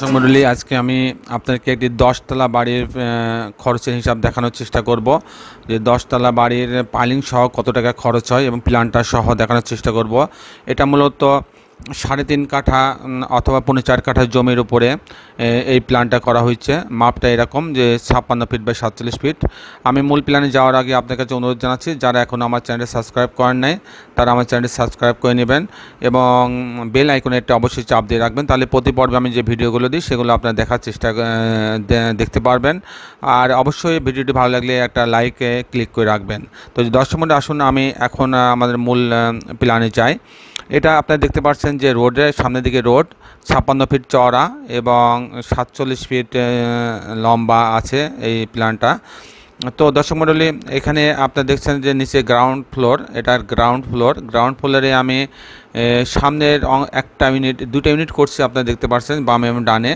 দর্শক আজকে আমি আপনাদেরকে একটি দশতলা বাড়ির খরচের হিসাব দেখানোর চেষ্টা করব যে দশতলা বাড়ির পালিং সহ কত টাকা খরচ হয় এবং প্ল্যানটা সহ দেখানোর চেষ্টা করব এটা মূলত সাড়ে তিন কাঠা অথবা পৌনে চার কাঠা জমির উপরে এই প্ল্যানটা করা হয়েছে মাপটা এরকম যে ছাপ্পান্ন ফিট বাই সাতচল্লিশ ফিট আমি মূল প্ল্যানে যাওয়ার আগে আপনার কাছে অনুরোধ জানাচ্ছি যারা এখন আমার চ্যানেলটি সাবস্ক্রাইব করেন নাই তারা আমার চ্যানেলটি সাবস্ক্রাইব করে নেবেন এবং বেল আইকনে একটা অবশ্যই চাপ দিয়ে রাখবেন তাহলে প্রতি পর্বে আমি যে ভিডিওগুলো দিই সেগুলো আপনারা দেখার চেষ্টা দেখতে পারবেন আর অবশ্যই ভিডিওটি ভালো লাগলে একটা লাইকে ক্লিক করে রাখবেন তো দর্শক মধ্যে আসুন আমি এখন আমাদের মূল প্ল্যানে যাই এটা আপনারা দেখতে পাচ্ছেন যে রোডের সামনের দিকে রোড ছাপ্পান্ন ফিট চওড়া এবং সাতচল্লিশ ফিট লম্বা আছে এই প্ল্যানটা তো দর্শক মণ্ডলী এখানে আপনারা দেখছেন যে নিচে গ্রাউন্ড ফ্লোর এটার গ্রাউন্ড ফ্লোর গ্রাউন্ড ফ্লোরে আমি সামনের একটা ইউনিট দুটা ইউনিট করছি আপনারা দেখতে পাচ্ছেন বামে এবং ডানে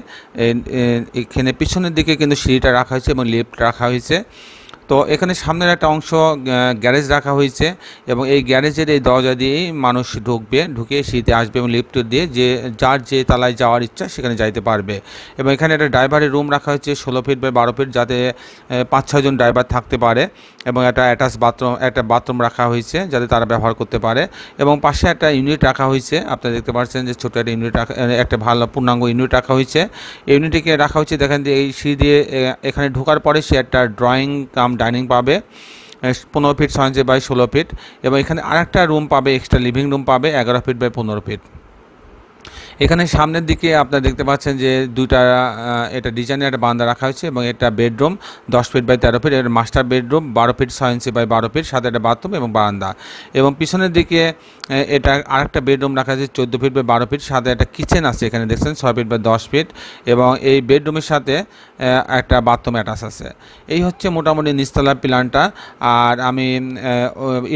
এখানে পিছনের দিকে কিন্তু সিঁড়িটা রাখা হয়েছে এবং লিফ্ট রাখা হয়েছে তো এখানে সামনের একটা অংশ গ্যারেজ রাখা হয়েছে এবং এই গ্যারেজের এই দরজা দিয়েই মানুষ ঢুকবে ঢুকে শীতে আসবে এবং লিফ্ট দিয়ে যে যার যে তালায় যাওয়ার ইচ্ছা সেখানে যাইতে পারবে এবং এখানে একটা ড্রাইভারের রুম রাখা হয়েছে ষোলো ফিট বা বারো ফিট যাতে পাঁচ ছয়জন ড্রাইভার থাকতে পারে এবং একটা অ্যাটাচ বাথরুম একটা বাথরুম রাখা হয়েছে যাতে তারা ব্যবহার করতে পারে এবং পাশে একটা ইউনিট রাখা হয়েছে আপনারা দেখতে পাচ্ছেন যে ছোটো একটা ইউনিট রাখা একটা ভালো পূর্ণাঙ্গ ইউনিট রাখা হয়েছে ইউনিটটিকে রাখা হয়েছে দেখেন যে এই সি দিয়ে এখানে ঢোকার পরে সে একটা ড্রয়িং কাম কাম ডাইনিং পাবে পনেরো ফিট ছয় ইঞ্চি বাই ষোলো ফিট এবং এখানে আরেকটা রুম পাবে এক্সট্রা লিভিং রুম পাবে এগারো ফিট বাই পনেরো ফিট এখানে সামনের দিকে আপনারা দেখতে পাচ্ছেন যে দুইটা এটা ডিজাইনের একটা বান্দা রাখা হয়েছে এবং এটা বেডরুম দশ ফিট বাই তেরো ফিট এর মাস্টার বেডরুম বারো ফিট ছয় ইঞ্চি বাই বারো ফিট সাথে একটা বাথরুম এবং বারান্দা এবং পিছনের দিকে এটা আরেকটা বেডরুম রাখা আছে চোদ্দো ফিট বাই বারো ফিট সাথে একটা কিচেন আছে এখানে দেখছেন ছয় ফিট বাই দশ ফিট এবং এই বেডরুমের সাথে একটা বাথরুম অ্যাটাচ আছে এই হচ্ছে মোটামুটি নিচতলা প্ল্যানটা আর আমি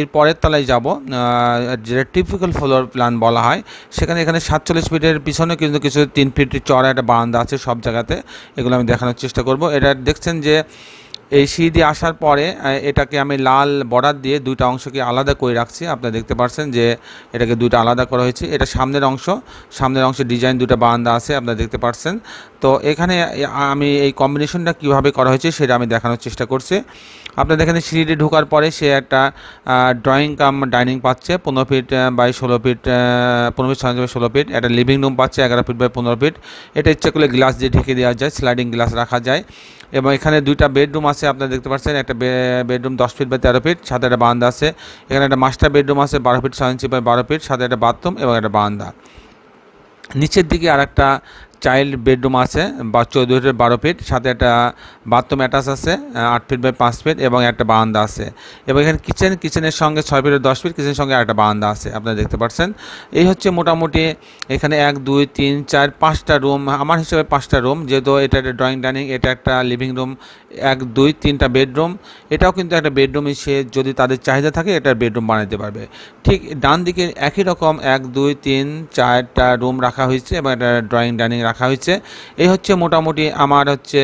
এর পরের তলায় যাব যেটা টিপিক্যাল ফ্লোর প্ল্যান বলা হয় সেখানে এখানে সাতচল্লিশ ফিটের এর পিছনে কিন্তু কিছু তিন ফিট চড়া একটা বারান্দা আছে সব জায়গাতে এগুলো আমি দেখানোর চেষ্টা করব এটা দেখছেন যে এই সিঁড়ি দিয়ে আসার পরে এটাকে আমি লাল বর্ডার দিয়ে দুইটা অংশকে আলাদা করে রাখছি আপনারা দেখতে পাচ্ছেন যে এটাকে দুইটা আলাদা করা হয়েছে এটা সামনের অংশ সামনের অংশে ডিজাইন দুটা বারান্দা আছে আপনারা দেখতে পাচ্ছেন তো এখানে আমি এই কম্বিনেশনটা কিভাবে করা হয়েছে সেটা আমি দেখানোর চেষ্টা করছি আপনাদের এখানে সিঁড়িটি ঢোকার পরে সে একটা ড্রয়িং কাম ডাইনিং পাচ্ছে পনেরো ফিট বাই ষোলো ফিট পনেরো ফিট বাই ষোলো ফিট একটা লিভিং রুম পাচ্ছে এগারো ফিট বাই পনেরো ফিট এটা ইচ্ছে করলে গ্লাস দিয়ে ঢেকে দেওয়া যায় স্লাইডিং গ্লাস রাখা যায় এবং এখানে দুইটা বেডরুম আছে আপনারা দেখতে পাচ্ছেন একটা বেডরুম দশ ফিট বা তেরো ফিট সাথে একটা বান্দা আছে এখানে একটা মাস্টার বেডরুম আছে বারো ফিট ছয় ইঞ্চি বাই বারো ফিট সাথে একটা বাথরুম এবং একটা বান্দা নিচের দিকে আর একটা চাইল্ড বেডরুম আছে বা চৌদ্দ ফিট বারো ফিট সাথে একটা বাথরুম অ্যাটাচ আছে আট ফিট বাই পাঁচ ফিট এবং একটা বারান্দা আছে এবং এখানে কিচেন কিচেনের সঙ্গে ছয় ফিটের দশ ফিট কিচেনের সঙ্গে একটা বারান্দা আছে আপনারা দেখতে পাচ্ছেন এই হচ্ছে মোটামুটি এখানে এক দুই তিন চার পাঁচটা রুম আমার হিসেবে পাঁচটা রুম যেহেতু এটা একটা ড্রয়িং ডাইনিং এটা একটা লিভিং রুম এক দুই তিনটা বেডরুম এটাও কিন্তু একটা বেডরুম সে যদি তাদের চাহিদা থাকে এটা বেডরুম বানাতে পারবে ঠিক ডান দিকে একই রকম এক দুই তিন চারটা রুম রাখা হয়েছে এবং একটা ড্রয়িং ডাইনিং রাখা রাখা হয়েছে এই হচ্ছে মোটামুটি আমার হচ্ছে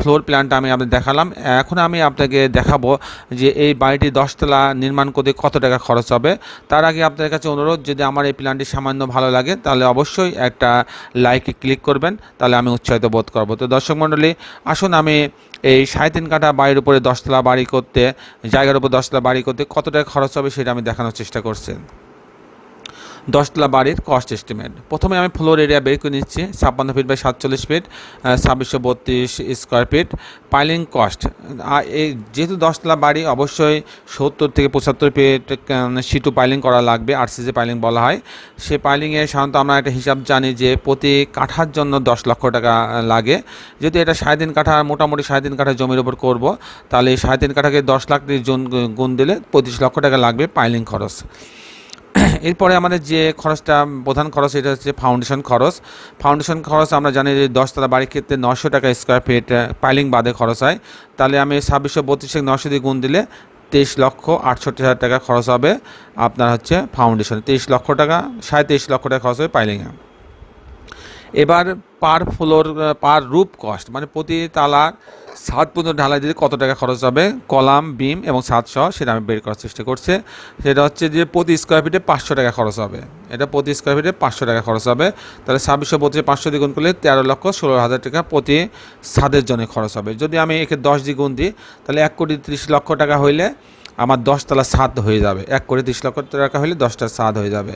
ফ্লোর প্ল্যানটা আমি আপনাদের দেখালাম এখন আমি আপনাকে দেখাবো যে এই বাড়িটি দশতলা নির্মাণ করতে কত টাকা খরচ হবে তার আগে আপনাদের কাছে অনুরোধ যদি আমার এই প্ল্যানটি সামান্য ভালো লাগে তাহলে অবশ্যই একটা লাইকে ক্লিক করবেন তাহলে আমি উৎসাহিত বোধ করবো তো দর্শক মণ্ডলী আসুন আমি এই সাড়ে তিন কাঠা বাড়ির উপরে দশতলা বাড়ি করতে জায়গার উপর দশতলা বাড়ি করতে কত টাকা খরচ হবে সেটা আমি দেখানোর চেষ্টা করছি দশতলা বাড়ির কস্ট এস্টিমেট প্রথমে আমি ফ্লোর এরিয়া বের করে নিচ্ছি ছাপ্পান্ন ফিট বাই সাতচল্লিশ ফিট ছাব্বিশশো বত্রিশ স্কোয়ার ফিট পাইলিং কস্ট আর এই যেহেতু দশতলা বাড়ি অবশ্যই সত্তর থেকে পঁচাত্তর ফিট সিটু পাইলিং করা লাগবে আর সিজে পাইলিং বলা হয় সে পাইলিংয়ে সাধারণত আমরা একটা হিসাব জানি যে প্রতি কাঠার জন্য দশ লক্ষ টাকা লাগে যেহেতু এটা সাড়ে তিন কাঠা মোটামুটি সাড়ে তিন কাঠা জমির ওপর করব তাহলে সাড়ে তিন কাঠাকে দশ লাখ দিয়ে গুণ দিলে পঁচিশ লক্ষ টাকা লাগবে পাইলিং খরচ এরপরে আমাদের যে খরচটা প্রধান খরচ এটা হচ্ছে ফাউন্ডেশন খরচ ফাউন্ডেশন খরচ আমরা জানি যে দশতলা বাড়ির ক্ষেত্রে নশো টাকা স্কোয়ার ফিট পাইলিং বাদে খরচ হয় তাহলে আমি ছাব্বিশশো বত্রিশে নশো দিয়ে গুণ দিলে তেইশ লক্ষ আটষট্টি হাজার টাকা খরচ হবে আপনার হচ্ছে ফাউন্ডেশন তেইশ লক্ষ টাকা সাড়ে তেইশ লক্ষ টাকা খরচ হবে পাইলিংয়ে এবার পার ফ্লোর পার রুপ কস্ট মানে প্রতি তালার সাত পর্যন্ত ঢালাই দিতে কত টাকা খরচ হবে কলাম বিম এবং সাতশো সেটা আমি বের করার চেষ্টা করছে সেটা হচ্ছে যে প্রতি স্কোয়ার ফিটে পাঁচশো টাকা খরচ হবে এটা প্রতি স্কোয়ার ফিটে পাঁচশো টাকা খরচ হবে তাহলে ছাব্বিশশো পঁচিশে পাঁচশো দ্বিগুণ করলে তেরো লক্ষ ষোলো হাজার টাকা প্রতি সাদের জন্য খরচ হবে যদি আমি একে দশ দ্বিগুণ দিই তাহলে এক কোটি ত্রিশ লক্ষ টাকা হইলে আমার দশতলা সাদ হয়ে যাবে এক করে তিরিশ লক্ষ টাকা হলে দশটা সাদ হয়ে যাবে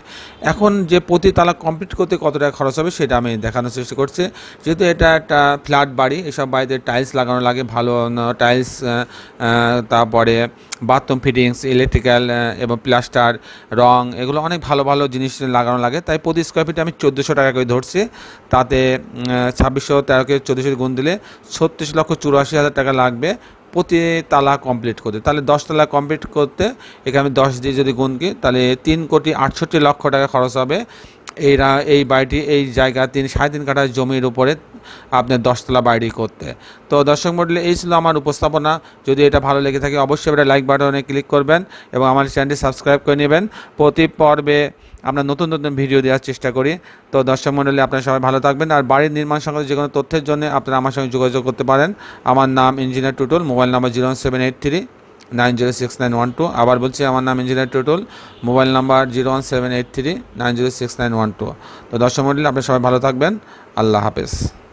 এখন যে প্রতি তালা কমপ্লিট করতে কত টাকা খরচ হবে সেটা আমি দেখানোর চেষ্টা করছি যেহেতু এটা একটা ফ্ল্যাট বাড়ি এসব বাড়িতে টাইলস লাগানো লাগে ভালো টাইলস তারপরে বাথরুম ফিটিংস ইলেকট্রিক্যাল এবং প্লাস্টার রং এগুলো অনেক ভালো ভালো জিনিস লাগানো লাগে তাই প্রতি স্কোয়ার ফিটে আমি চোদ্দোশো টাকা করে ধরছি তাতে ছাব্বিশশো তেরোকে চোদ্দোশো গুণ দিলে ছত্রিশ লক্ষ চুরাশি হাজার টাকা লাগবে প্রতি তালা কমপ্লিট করতে তাহলে দশ তালা কমপ্লিট করতে এখানে দশ দিয়ে যদি গুনকি তাহলে তিন কোটি আটষট্টি লক্ষ টাকা খরচ হবে এই এই বাড়িটি এই জায়গা তিন সাড়ে তিন কাটা জমির উপরে আপনার দশতলা বাড়ি করতে তো দর্শক মন্ডলী এই ছিল আমার উপস্থাপনা যদি এটা ভালো লেগে থাকে অবশ্যই এটা লাইক বাটনে ক্লিক করবেন এবং আমার চ্যানেলটি সাবস্ক্রাইব করে নেবেন প্রতি পর্বে আমরা নতুন নতুন ভিডিও দেওয়ার চেষ্টা করি তো দর্শক মন্ডলী আপনারা সবাই ভালো থাকবেন আর বাড়ির নির্মাণ সংক্রান্ত যে কোনো তথ্যের জন্য আপনারা আমার সঙ্গে যোগাযোগ করতে পারেন আমার নাম engineer Tutul mobile number zero seven eight three nine zero six nine one two আবার বলছি আমার নাম engineer Tutul mobile number zero one seven eight three nine zero six nine one two তো দর্শক মন্ডলী আপনারা সবাই ভালো থাকবেন আল্লাহ হাফেজ